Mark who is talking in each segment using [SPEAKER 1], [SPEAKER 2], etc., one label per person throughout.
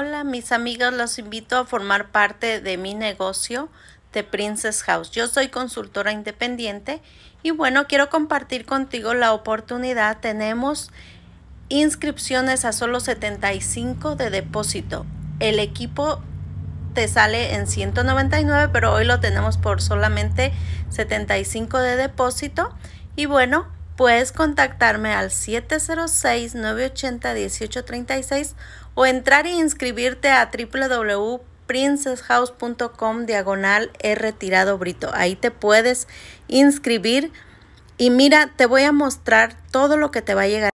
[SPEAKER 1] Hola mis amigos, los invito a formar parte de mi negocio de Princess House. Yo soy consultora independiente y bueno, quiero compartir contigo la oportunidad. Tenemos inscripciones a solo 75 de depósito. El equipo te sale en 199, pero hoy lo tenemos por solamente 75 de depósito. Y bueno, puedes contactarme al 706-980-1836 o entrar e inscribirte a www.princesshouse.com diagonal e retirado brito. Ahí te puedes inscribir y mira, te voy a mostrar todo lo que te va a llegar.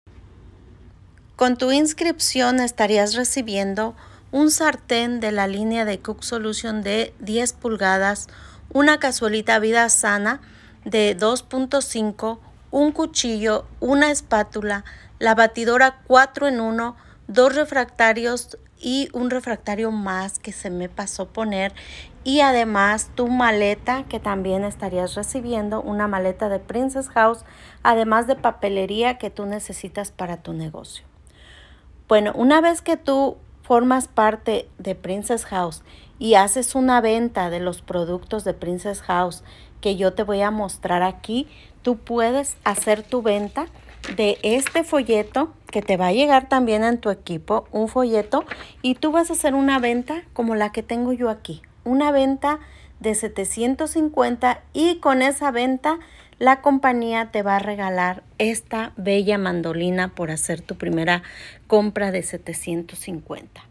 [SPEAKER 1] Con tu inscripción estarías recibiendo un sartén de la línea de Cook Solution de 10 pulgadas, una cazuelita vida sana de 2.5 un cuchillo, una espátula, la batidora 4 en 1, dos refractarios y un refractario más que se me pasó poner y además tu maleta que también estarías recibiendo, una maleta de Princess House, además de papelería que tú necesitas para tu negocio. Bueno, una vez que tú formas parte de Princess House y haces una venta de los productos de Princess House que yo te voy a mostrar aquí, tú puedes hacer tu venta de este folleto que te va a llegar también en tu equipo, un folleto, y tú vas a hacer una venta como la que tengo yo aquí, una venta de 750 y con esa venta la compañía te va a regalar esta bella mandolina por hacer tu primera compra de 750.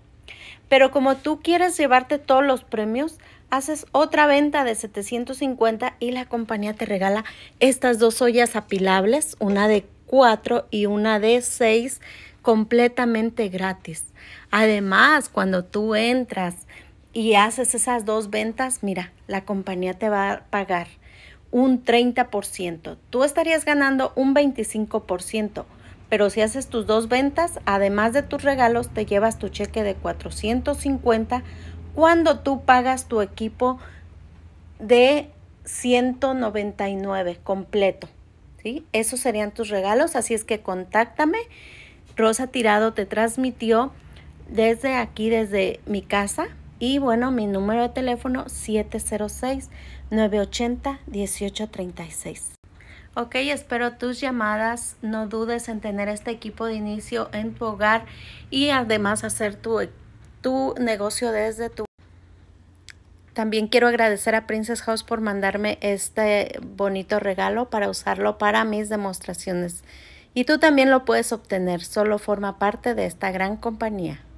[SPEAKER 1] Pero como tú quieres llevarte todos los premios, haces otra venta de 750 y la compañía te regala estas dos ollas apilables, una de 4 y una de 6 completamente gratis. Además, cuando tú entras y haces esas dos ventas, mira, la compañía te va a pagar un 30%. Tú estarías ganando un 25%. Pero si haces tus dos ventas, además de tus regalos, te llevas tu cheque de 450 cuando tú pagas tu equipo de 199 completo. ¿sí? Esos serían tus regalos, así es que contáctame. Rosa Tirado te transmitió desde aquí, desde mi casa. Y bueno, mi número de teléfono 706 980 1836. Ok, espero tus llamadas. No dudes en tener este equipo de inicio en tu hogar y además hacer tu, negocio desde tu... También quiero agradecer a Princess House por mandarme este bonito regalo para usarlo para mis demostraciones. Y tú también lo puedes obtener, solo forma parte de esta gran compañía.